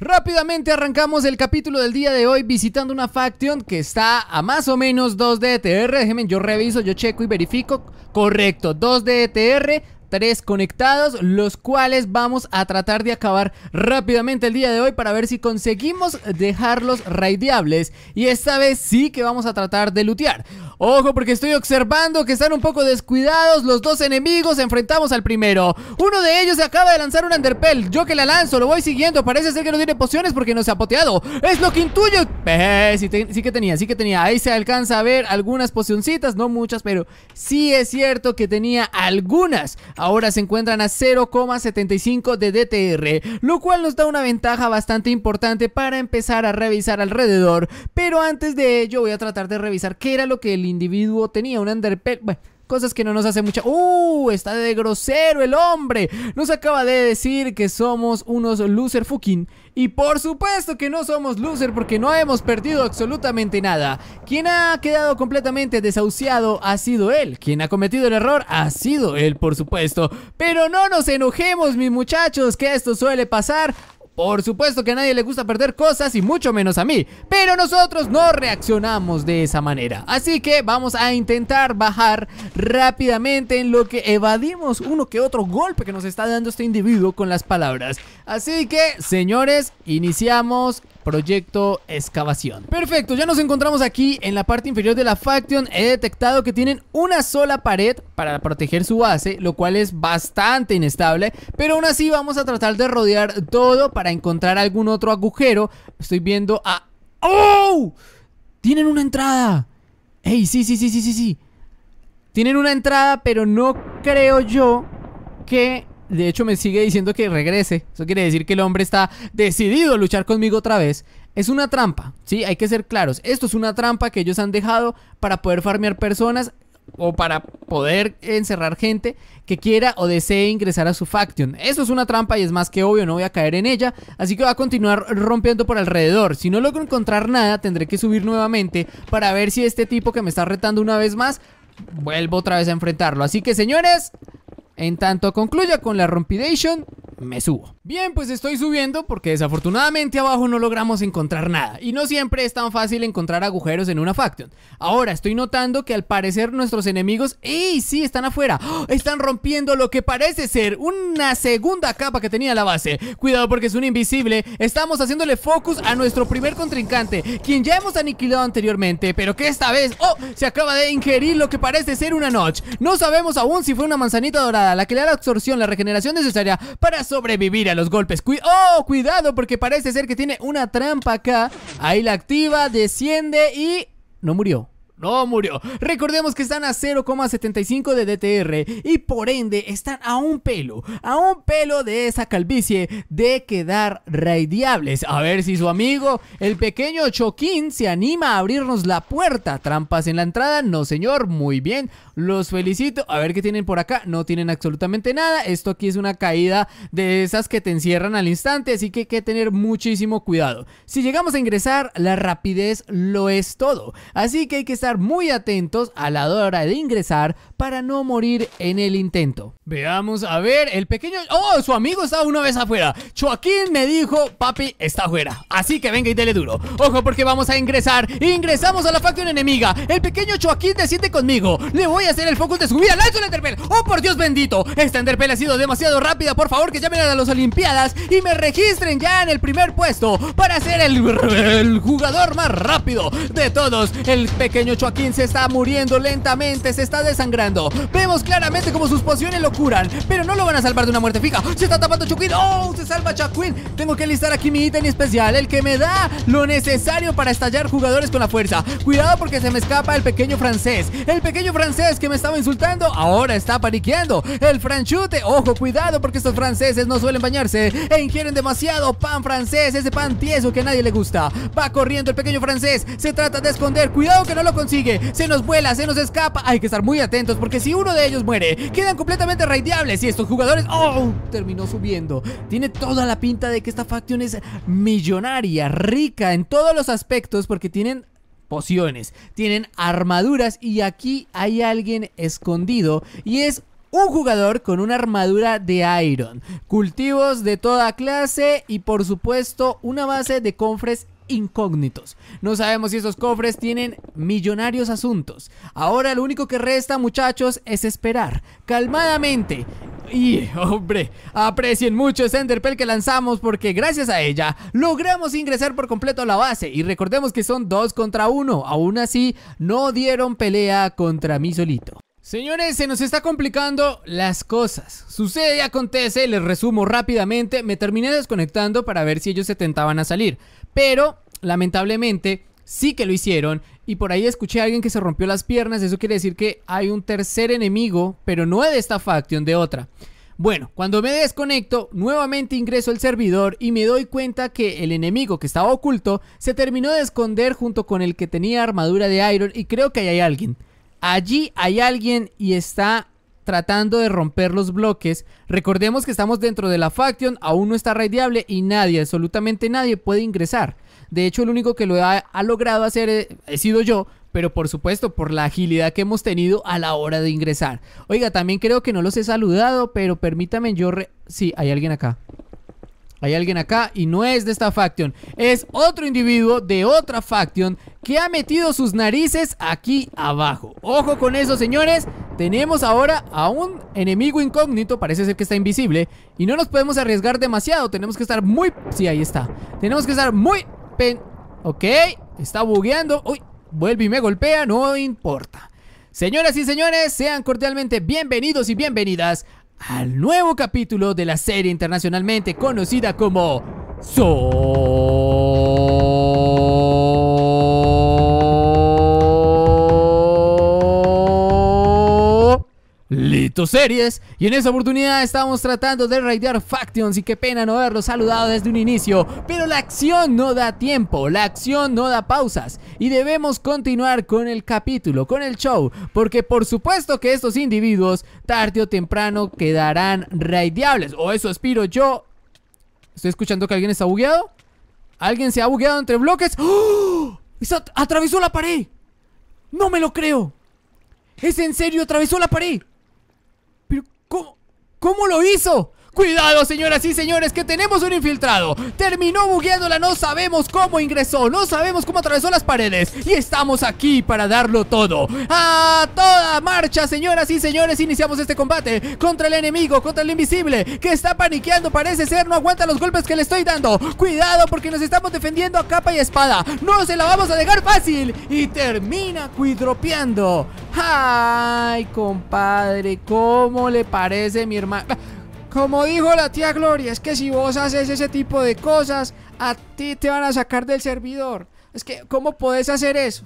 Rápidamente arrancamos el capítulo del día de hoy visitando una faction que está a más o menos 2 dtr e Déjenme, yo reviso, yo checo y verifico. Correcto, 2 dtr tres conectados, los cuales vamos a tratar de acabar rápidamente el día de hoy para ver si conseguimos dejarlos raideables. Y esta vez sí que vamos a tratar de lutear. Ojo porque estoy observando que están un poco descuidados los dos enemigos, enfrentamos al primero. Uno de ellos acaba de lanzar un Underpell, yo que la lanzo, lo voy siguiendo, parece ser que no tiene pociones porque no se ha poteado. Es lo que intuyo. Eh, sí, sí que tenía, sí que tenía. Ahí se alcanza a ver algunas pocioncitas, no muchas, pero sí es cierto que tenía algunas ahora se encuentran a 0,75 de DTR, lo cual nos da una ventaja bastante importante para empezar a revisar alrededor, pero antes de ello voy a tratar de revisar qué era lo que el individuo tenía, un underpack, Bueno, cosas que no nos hace mucha... ¡Uh! Está de grosero el hombre. Nos acaba de decir que somos unos loser fucking y por supuesto que no somos loser porque no hemos perdido absolutamente nada. Quien ha quedado completamente desahuciado ha sido él. Quien ha cometido el error ha sido él, por supuesto. Pero no nos enojemos, mis muchachos, que esto suele pasar. Por supuesto que a nadie le gusta perder cosas y mucho menos a mí, pero nosotros no reaccionamos de esa manera. Así que vamos a intentar bajar rápidamente en lo que evadimos uno que otro golpe que nos está dando este individuo con las palabras. Así que, señores, iniciamos proyecto excavación. Perfecto, ya nos encontramos aquí en la parte inferior de la Faction. He detectado que tienen una sola pared para proteger su base, lo cual es bastante inestable. Pero aún así vamos a tratar de rodear todo para encontrar algún otro agujero. Estoy viendo a... ¡Oh! Tienen una entrada. ¡Ey, sí, sí, sí, sí, sí, sí! Tienen una entrada, pero no creo yo que de hecho me sigue diciendo que regrese. Eso quiere decir que el hombre está decidido a luchar conmigo otra vez. Es una trampa, ¿sí? Hay que ser claros. Esto es una trampa que ellos han dejado para poder farmear personas o para poder encerrar gente que quiera o desee ingresar a su faction. Eso es una trampa y es más que obvio, no voy a caer en ella, así que voy a continuar rompiendo por alrededor. Si no logro encontrar nada, tendré que subir nuevamente para ver si este tipo que me está retando una vez más, vuelvo otra vez a enfrentarlo. Así que señores, en tanto concluya con la Rompidation, me subo. Bien, pues estoy subiendo porque desafortunadamente abajo no logramos encontrar nada y no siempre es tan fácil encontrar agujeros en una faction. Ahora estoy notando que al parecer nuestros enemigos, ¡ey! Sí, están afuera. ¡Oh! Están rompiendo lo que parece ser una segunda capa que tenía la base. Cuidado porque es un invisible. Estamos haciéndole focus a nuestro primer contrincante, quien ya hemos aniquilado anteriormente, pero que esta vez, ¡oh! Se acaba de ingerir lo que parece ser una notch. No sabemos aún si fue una manzanita dorada la que le da la absorción, la regeneración necesaria para sobrevivir a los golpes ¡Oh! Cuidado porque parece ser que tiene una trampa acá Ahí la activa, desciende y... No murió no murió. Recordemos que están a 0,75 de DTR y por ende están a un pelo, a un pelo de esa calvicie de quedar raidiables. A ver si su amigo, el pequeño Choquín, se anima a abrirnos la puerta. Trampas en la entrada, no señor, muy bien. Los felicito. A ver qué tienen por acá. No tienen absolutamente nada. Esto aquí es una caída de esas que te encierran al instante, así que hay que tener muchísimo cuidado. Si llegamos a ingresar, la rapidez lo es todo. Así que hay que estar muy atentos a la hora de ingresar para no morir en el intento. Veamos, a ver, el pequeño... ¡Oh! Su amigo está una vez afuera. Joaquín me dijo, papi, está afuera. Así que venga y dele duro. Ojo porque vamos a ingresar. Ingresamos a la facción enemiga. El pequeño Joaquín desciende conmigo. Le voy a hacer el focus de su vida. ¡Lanzo el interpel ¡Oh, por Dios bendito! Esta interpel ha sido demasiado rápida. Por favor, que llamen a las Olimpiadas y me registren ya en el primer puesto para ser el, el jugador más rápido de todos. El pequeño 18 se está muriendo lentamente, se está desangrando. Vemos claramente como sus pociones lo curan, pero no lo van a salvar de una muerte fija. Se está tapando Chuquín. ¡Oh! Se salva Joaquín, Tengo que listar aquí mi ítem especial, el que me da lo necesario para estallar jugadores con la fuerza. Cuidado porque se me escapa el pequeño francés. El pequeño francés que me estaba insultando ahora está paniqueando. El franchute. Ojo, cuidado porque estos franceses no suelen bañarse e ingieren demasiado pan francés, ese pan tieso que a nadie le gusta. Va corriendo el pequeño francés. Se trata de esconder. Cuidado que no lo Sigue, se nos vuela, se nos escapa. Hay que estar muy atentos porque si uno de ellos muere, quedan completamente raideables y estos jugadores... ¡Oh! Terminó subiendo. Tiene toda la pinta de que esta facción es millonaria, rica en todos los aspectos porque tienen pociones, tienen armaduras y aquí hay alguien escondido y es un jugador con una armadura de iron, cultivos de toda clase y por supuesto una base de confres incógnitos. No sabemos si esos cofres tienen millonarios asuntos. Ahora lo único que resta, muchachos, es esperar calmadamente. Y, hombre, aprecien mucho esa Enderpell que lanzamos porque gracias a ella logramos ingresar por completo a la base. Y recordemos que son dos contra uno. Aún así, no dieron pelea contra mí solito. Señores, se nos está complicando las cosas. Sucede, y acontece, les resumo rápidamente. Me terminé desconectando para ver si ellos se tentaban a salir. Pero, lamentablemente, sí que lo hicieron. Y por ahí escuché a alguien que se rompió las piernas. Eso quiere decir que hay un tercer enemigo, pero no de esta facción de otra. Bueno, cuando me desconecto, nuevamente ingreso al servidor y me doy cuenta que el enemigo que estaba oculto se terminó de esconder junto con el que tenía armadura de Iron y creo que ahí hay alguien. Allí hay alguien y está tratando de romper los bloques. Recordemos que estamos dentro de la faction, aún no está radiable y nadie, absolutamente nadie puede ingresar. De hecho, el único que lo ha, logrado hacer eh, he, sido yo, pero por supuesto por la agilidad que hemos tenido a la hora de ingresar. Oiga, también creo que no los he saludado, pero permítame yo... Sí, hay alguien acá. Hay alguien acá y no es de esta faction, es otro individuo de otra faction que ha metido sus narices aquí abajo. Ojo con eso, señores, tenemos ahora a un enemigo incógnito, parece ser que está invisible Y no nos podemos arriesgar demasiado, tenemos que estar muy... Sí, ahí está Tenemos que estar muy... Ok, está bugueando Uy, vuelve y me golpea, no importa Señoras y señores, sean cordialmente bienvenidos y bienvenidas Al nuevo capítulo de la serie internacionalmente conocida como... So series y en esa oportunidad estamos tratando de raidear factions y qué pena no haberlos saludado desde un inicio, pero la acción no da tiempo, la acción no da pausas y debemos continuar con el capítulo, con el show, porque por supuesto que estos individuos tarde o temprano quedarán raideables, o eso aspiro yo. Estoy escuchando que alguien está bugueado. ¿Alguien se ha bugueado entre bloques? ¡Oh! ¡Atravesó la pared! ¡No me lo creo! ¿Es en serio? ¿Atravesó la pared? ¿Cómo, cómo lo hizo? Cuidado, señoras y señores, que tenemos un infiltrado. Terminó bugueándola, no sabemos cómo ingresó, no sabemos cómo atravesó las paredes. Y estamos aquí para darlo todo. A toda marcha, señoras y señores, iniciamos este combate contra el enemigo, contra el invisible, que está paniqueando, parece ser, no aguanta los golpes que le estoy dando. Cuidado, porque nos estamos defendiendo a capa y espada. No se la vamos a dejar fácil. Y termina cuidropeando. Ay, compadre, ¿cómo le parece mi hermano? Como dijo la tía Gloria, es que si vos haces ese tipo de cosas, a ti te van a sacar del servidor. Es que, ¿cómo podés hacer eso?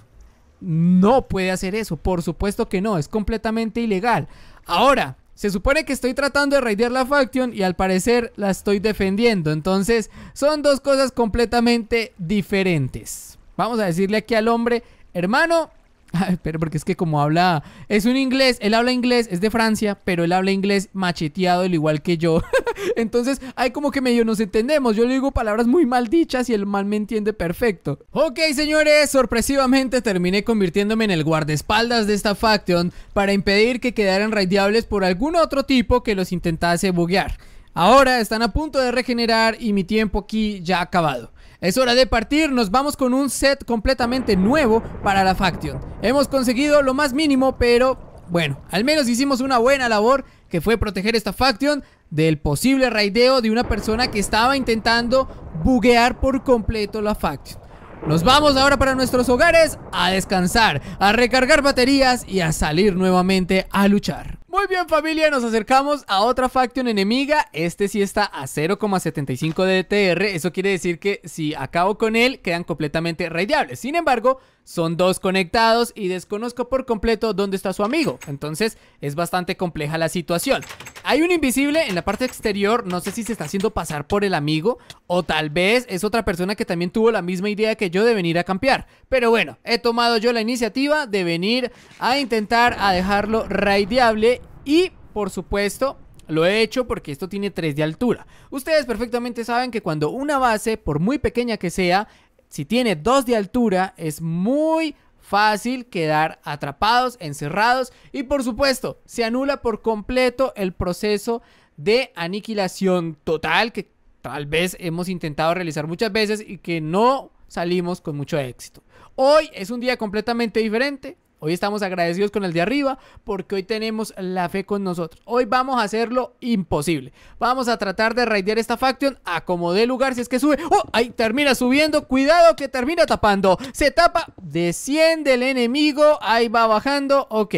No puede hacer eso, por supuesto que no, es completamente ilegal. Ahora, se supone que estoy tratando de raidear la faction y al parecer la estoy defendiendo. Entonces, son dos cosas completamente diferentes. Vamos a decirle aquí al hombre, hermano, pero porque es que como habla, es un inglés, él habla inglés, es de Francia, pero él habla inglés macheteado, el igual que yo. Entonces, hay como que medio nos entendemos. Yo le digo palabras muy mal dichas y el mal me entiende perfecto. Ok, señores, sorpresivamente terminé convirtiéndome en el guardaespaldas de esta faction para impedir que quedaran raideables por algún otro tipo que los intentase buguear. Ahora están a punto de regenerar y mi tiempo aquí ya ha acabado. Es hora de partir, nos vamos con un set completamente nuevo para la Faction. Hemos conseguido lo más mínimo, pero bueno, al menos hicimos una buena labor que fue proteger esta Faction del posible raideo de una persona que estaba intentando buguear por completo la Faction. Nos vamos ahora para nuestros hogares a descansar, a recargar baterías y a salir nuevamente a luchar. Muy bien familia, nos acercamos a otra faction enemiga, este sí está a 0,75 de DTR, eso quiere decir que si acabo con él quedan completamente radiables. sin embargo son dos conectados y desconozco por completo dónde está su amigo. Entonces es bastante compleja la situación. Hay un invisible en la parte exterior, no sé si se está haciendo pasar por el amigo o tal vez es otra persona que también tuvo la misma idea que yo de venir a campear. Pero bueno, he tomado yo la iniciativa de venir a intentar a dejarlo raideable y por supuesto lo he hecho porque esto tiene tres de altura. Ustedes perfectamente saben que cuando una base, por muy pequeña que sea, si tiene dos de altura, es muy fácil quedar atrapados, encerrados y por supuesto, se anula por completo el proceso de aniquilación total que tal vez hemos intentado realizar muchas veces y que no salimos con mucho éxito. Hoy es un día completamente diferente. Hoy estamos agradecidos con el de arriba porque hoy tenemos la fe con nosotros. Hoy vamos a hacerlo imposible. Vamos a tratar de raidear esta faction a como lugar si es que sube. ¡Oh! Ahí termina subiendo. Cuidado que termina tapando. Se tapa. Desciende el enemigo. Ahí va bajando. Ok.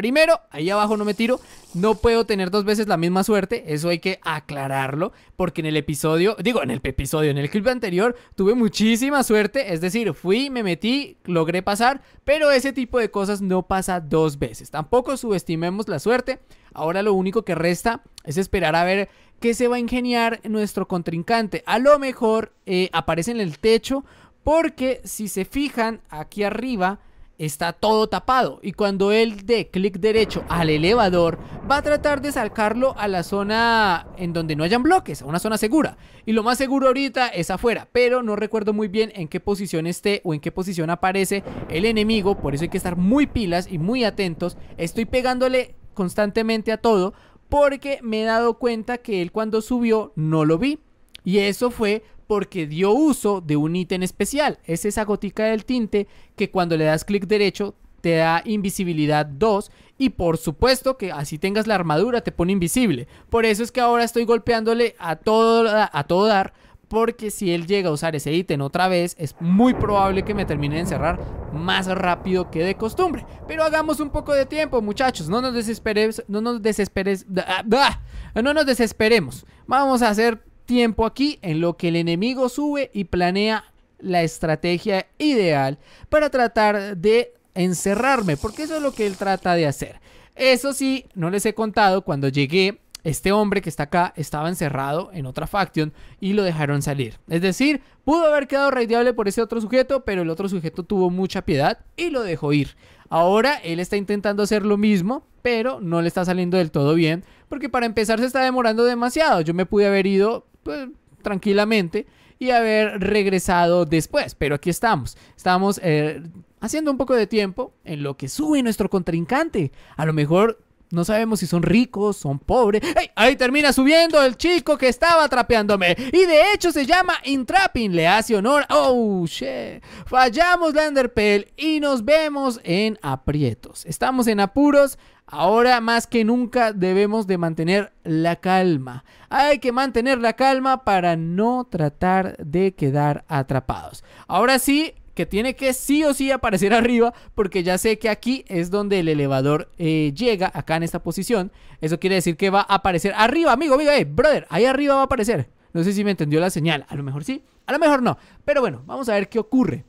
Primero, ahí abajo no me tiro, no puedo tener dos veces la misma suerte, eso hay que aclararlo, porque en el episodio, digo, en el episodio, en el clip anterior, tuve muchísima suerte, es decir, fui, me metí, logré pasar, pero ese tipo de cosas no pasa dos veces. Tampoco subestimemos la suerte, ahora lo único que resta es esperar a ver qué se va a ingeniar nuestro contrincante. A lo mejor eh, aparece en el techo, porque si se fijan aquí arriba, está todo tapado y cuando él dé clic derecho al elevador va a tratar de sacarlo a la zona en donde no hayan bloques, a una zona segura. Y lo más seguro ahorita es afuera, pero no recuerdo muy bien en qué posición esté o en qué posición aparece el enemigo, por eso hay que estar muy pilas y muy atentos. Estoy pegándole constantemente a todo porque me he dado cuenta que él cuando subió no lo vi. Y eso fue porque dio uso de un ítem especial. Es esa gotica del tinte que cuando le das clic derecho te da invisibilidad 2 y por supuesto que así tengas la armadura te pone invisible. Por eso es que ahora estoy golpeándole a todo, a todo dar porque si él llega a usar ese ítem otra vez es muy probable que me termine de encerrar más rápido que de costumbre. Pero hagamos un poco de tiempo muchachos, no nos desesperemos. no nos desesperes, ah, ah, no nos desesperemos. Vamos a hacer tiempo aquí en lo que el enemigo sube y planea la estrategia ideal para tratar de encerrarme, porque eso es lo que él trata de hacer. Eso sí, no les he contado, cuando llegué, este hombre que está acá estaba encerrado en otra faction y lo dejaron salir. Es decir, pudo haber quedado raideable por ese otro sujeto, pero el otro sujeto tuvo mucha piedad y lo dejó ir. Ahora él está intentando hacer lo mismo, pero no le está saliendo del todo bien, porque para empezar se está demorando demasiado. Yo me pude haber ido pues, tranquilamente y haber regresado después, pero aquí estamos. Estamos eh, haciendo un poco de tiempo en lo que sube nuestro contrincante. A lo mejor no sabemos si son ricos, son pobres. ¡Ey! Ahí termina subiendo el chico que estaba atrapeándome. Y de hecho se llama Intrapping. Le hace honor. ¡Oh, shit! Fallamos Landerpell y nos vemos en aprietos. Estamos en apuros. Ahora más que nunca debemos de mantener la calma. Hay que mantener la calma para no tratar de quedar atrapados. Ahora sí, que tiene que sí o sí aparecer arriba, porque ya sé que aquí es donde el elevador eh, llega, acá en esta posición. Eso quiere decir que va a aparecer arriba, amigo, amigo, eh, brother, ahí arriba va a aparecer. No sé si me entendió la señal, a lo mejor sí, a lo mejor no. Pero bueno, vamos a ver qué ocurre.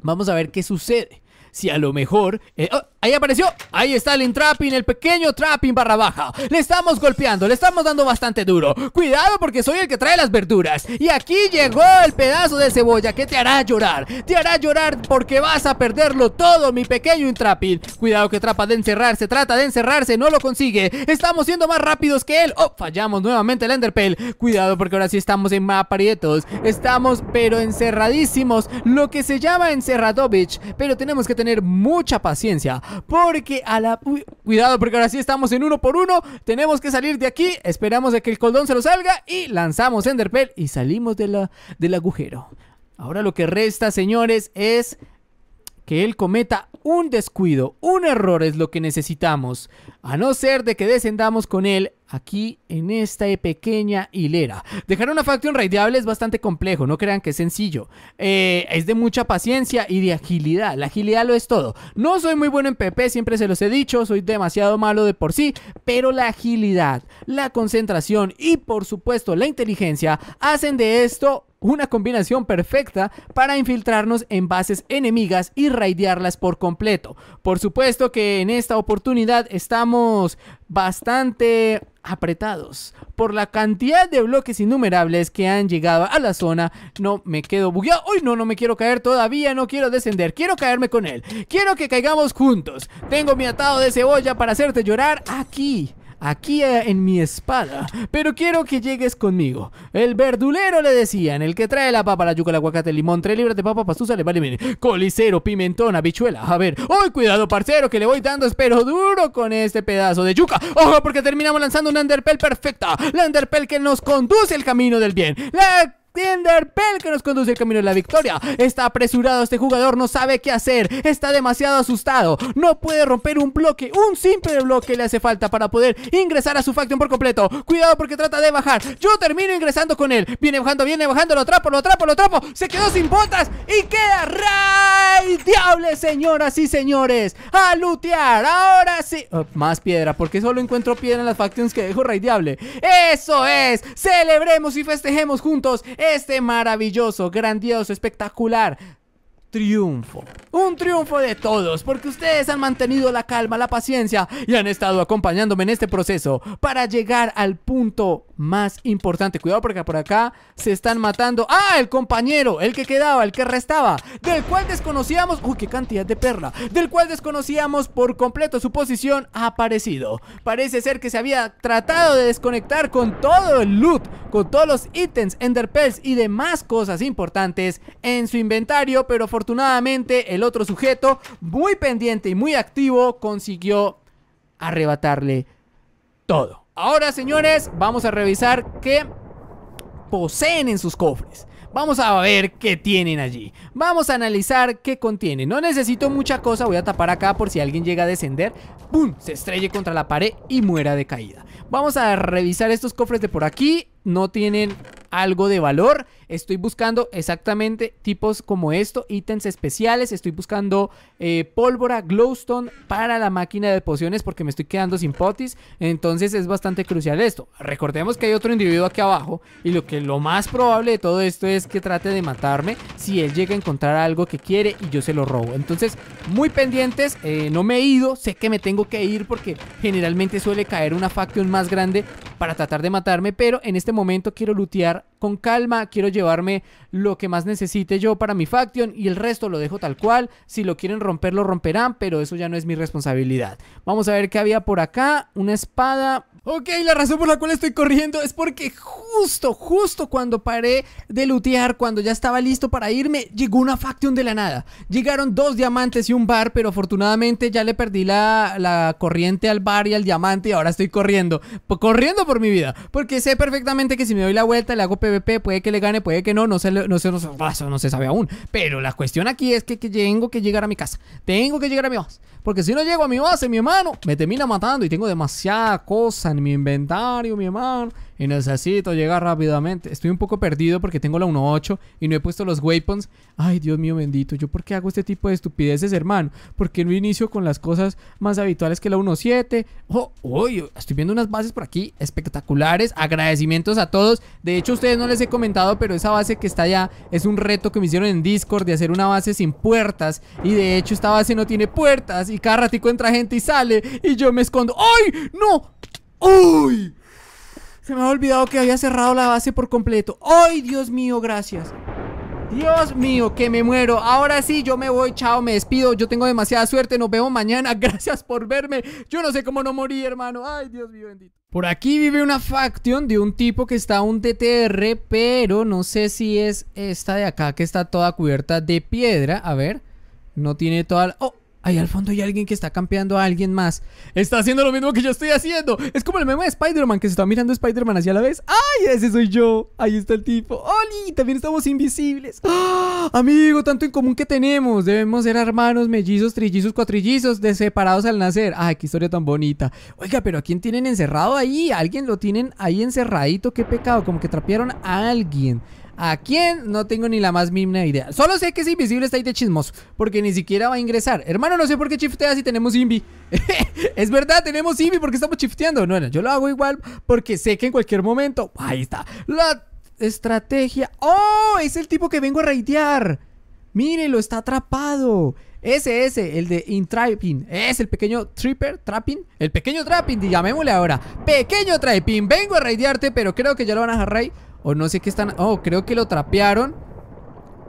Vamos a ver qué sucede. Si a lo mejor... Eh, oh, Ahí apareció, ahí está el entrapping, el pequeño trapping barra baja Le estamos golpeando, le estamos dando bastante duro Cuidado porque soy el que trae las verduras Y aquí llegó el pedazo de cebolla que te hará llorar Te hará llorar porque vas a perderlo todo, mi pequeño entrapping Cuidado que trata de encerrarse, trata de encerrarse, no lo consigue Estamos siendo más rápidos que él Oh, fallamos nuevamente el enderpel. Cuidado porque ahora sí estamos en maparietos Estamos pero encerradísimos Lo que se llama encerradovich Pero tenemos que tener mucha paciencia porque a la... cuidado, porque ahora sí estamos en uno por uno. Tenemos que salir de aquí. Esperamos de que el coldón se lo salga. Y lanzamos Enderpell y salimos de la, del agujero. Ahora lo que resta, señores, es que él cometa un descuido, un error es lo que necesitamos. A no ser de que descendamos con él aquí en esta pequeña hilera. Dejar una faction raideable es bastante complejo, no crean que es sencillo. Eh, es de mucha paciencia y de agilidad. La agilidad lo es todo. No soy muy bueno en PP, siempre se los he dicho, soy demasiado malo de por sí, pero la agilidad, la concentración y por supuesto la inteligencia hacen de esto una combinación perfecta para infiltrarnos en bases enemigas y raidearlas por completo. Por supuesto que en esta oportunidad estamos bastante apretados por la cantidad de bloques innumerables que han llegado a la zona. No me quedo bugueado. Uy, no, no me quiero caer todavía. No quiero descender. Quiero caerme con él. Quiero que caigamos juntos. Tengo mi atado de cebolla para hacerte llorar aquí aquí eh, en mi espada, pero quiero que llegues conmigo. El verdulero le decían, el que trae la papa, la yuca, la aguacate, el limón, tres libras de papa, pastusa, le vale, mire, colicero, pimentón, habichuela. A ver, hoy oh, cuidado, parcero, que le voy dando espero duro con este pedazo de yuca! ¡Ojo, porque terminamos lanzando una underpell perfecta! La underpell que nos conduce el camino del bien. La Tinder pel, que nos conduce el camino de la victoria. Está apresurado este jugador, no sabe qué hacer, está demasiado asustado, no puede romper un bloque, un simple bloque le hace falta para poder ingresar a su faction por completo. Cuidado porque trata de bajar. Yo termino ingresando con él. Viene bajando, viene bajando, lo atrapo, lo atrapo, lo atrapo. Se quedó sin botas y queda Ray Diable, señoras y señores. A lutear. Ahora sí. Oh, más piedra, porque solo encuentro piedra en las factions que dejo Ray Diable. Eso es. Celebremos y festejemos juntos este maravilloso, grandioso, espectacular triunfo. Un triunfo de todos, porque ustedes han mantenido la calma, la paciencia y han estado acompañándome en este proceso para llegar al punto más importante. Cuidado porque por acá se están matando. ¡Ah! El compañero, el que quedaba, el que restaba, del cual desconocíamos... ¡Uy, qué cantidad de perla! Del cual desconocíamos por completo su posición ha aparecido. Parece ser que se había tratado de desconectar con todo el loot, con todos los ítems, enderpearls y demás cosas importantes en su inventario, pero afortunadamente el otro sujeto, muy pendiente y muy activo, consiguió arrebatarle todo. Ahora, señores, vamos a revisar qué poseen en sus cofres. Vamos a ver qué tienen allí. Vamos a analizar qué contiene. No necesito mucha cosa. Voy a tapar acá por si alguien llega a descender. ¡Pum! Se estrelle contra la pared y muera de caída. Vamos a revisar estos cofres de por aquí no tienen algo de valor Estoy buscando exactamente tipos como esto, ítems especiales. Estoy buscando eh, pólvora, glowstone para la máquina de pociones porque me estoy quedando sin potis. Entonces es bastante crucial esto. Recordemos que hay otro individuo aquí abajo y lo que lo más probable de todo esto es que trate de matarme si él llega a encontrar algo que quiere y yo se lo robo. Entonces, muy pendientes. Eh, no me he ido. Sé que me tengo que ir porque generalmente suele caer una faction más grande para tratar de matarme. Pero en este momento quiero lutear con calma. Quiero llevarme lo que más necesite yo para mi faction y el resto lo dejo tal cual. Si lo quieren romper, lo romperán, pero eso ya no es mi responsabilidad. Vamos a ver qué había por acá. Una espada. Ok, la razón por la cual estoy corriendo es porque justo, justo cuando paré de lootear, cuando ya estaba listo para irme, llegó una faction de la nada. Llegaron dos diamantes y un bar, pero afortunadamente ya le perdí la, la corriente al bar y al diamante y ahora estoy corriendo. Corriendo por mi vida, porque sé perfectamente que si me doy la vuelta, le hago PvP, puede que le gane, puede que no, no se, no no sabe aún. Pero la cuestión aquí es que, que, tengo que llegar a mi casa. Tengo que llegar a mi base. Porque si no llego a mi base, mi hermano, me termina matando y tengo demasiada cosa en mi inventario, mi hermano y necesito llegar rápidamente. Estoy un poco perdido porque tengo la 1.8 y no he puesto los weapons. Ay, Dios mío bendito, ¿yo por qué hago este tipo de estupideces, hermano? ¿Por qué no inicio con las cosas más habituales que la 1.7? Oh, estoy viendo unas bases por aquí espectaculares. Agradecimientos a todos. De hecho, ustedes no les he comentado, pero esa base que está allá es un reto que me hicieron en Discord de hacer una base sin puertas. Y de hecho, esta base no tiene puertas y cada ratico entra gente y sale y yo me escondo. ¡Ay! ¡No! ¡Uy! Se me ha olvidado que había cerrado la base por completo. ¡Ay, Dios mío, gracias! Dios mío, que me muero. Ahora sí, yo me voy, chao, me despido. Yo tengo demasiada suerte, nos vemos mañana. Gracias por verme. Yo no sé cómo no morí, hermano. Ay, Dios mío, bendito. Por aquí vive una faction de un tipo que está un DTR, pero no sé si es esta de acá que está toda cubierta de piedra. A ver, no tiene toda la... ¡Oh! Ahí al fondo hay alguien que está campeando a alguien más. Está haciendo lo mismo que yo estoy haciendo. Es como el meme de Spider-Man que se está mirando Spider-Man hacia la vez. ¡Ay, ese soy yo! Ahí está el tipo. ¡Oli! También estamos invisibles. ¡Ah! Amigo, tanto en común que tenemos. Debemos ser hermanos, mellizos, trillizos, cuatrillizos, de separados al nacer. ¡Ay, qué historia tan bonita! Oiga, pero ¿a quién tienen encerrado ahí? alguien lo tienen ahí encerradito? ¡Qué pecado! Como que trapearon a alguien. ¿A quién? No tengo ni la más mínima idea. Solo sé que es invisible, está ahí de chismoso. Porque ni siquiera va a ingresar. Hermano, no sé por qué chiftea si tenemos Invi. es verdad, tenemos Invi porque estamos chifteando. No, yo lo hago igual porque sé que en cualquier momento. Ahí está. La estrategia. ¡Oh! Es el tipo que vengo a raidear. lo está atrapado. Ese, ese, el de Intrapin. Es el pequeño Tripper, Trapping. El pequeño Trapping, llamémosle ahora. Pequeño Trapping, vengo a raidearte, pero creo que ya lo van a jarray o no sé qué están... Oh, creo que lo trapearon.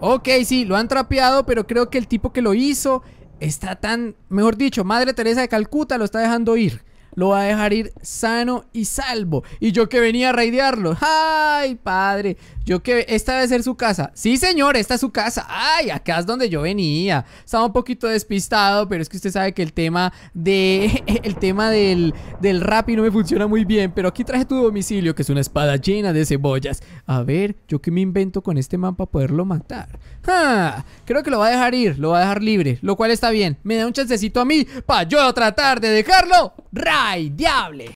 Ok, sí, lo han trapeado, pero creo que el tipo que lo hizo está tan... Mejor dicho, Madre Teresa de Calcuta lo está dejando ir lo va a dejar ir sano y salvo. Y yo que venía a raidearlo. ¡Ay, padre! Yo que... Esta debe ser su casa. Sí, señor, esta es su casa. ¡Ay, acá es donde yo venía! Estaba un poquito despistado, pero es que usted sabe que el tema de... El tema del, del Y no me funciona muy bien. Pero aquí traje tu domicilio, que es una espada llena de cebollas. A ver, ¿yo que me invento con este man para poderlo matar? Creo que lo va a dejar ir, lo va a dejar libre. Lo cual está bien. Me da un chancecito a mí para yo tratar de dejarlo... ¡Ay, diable!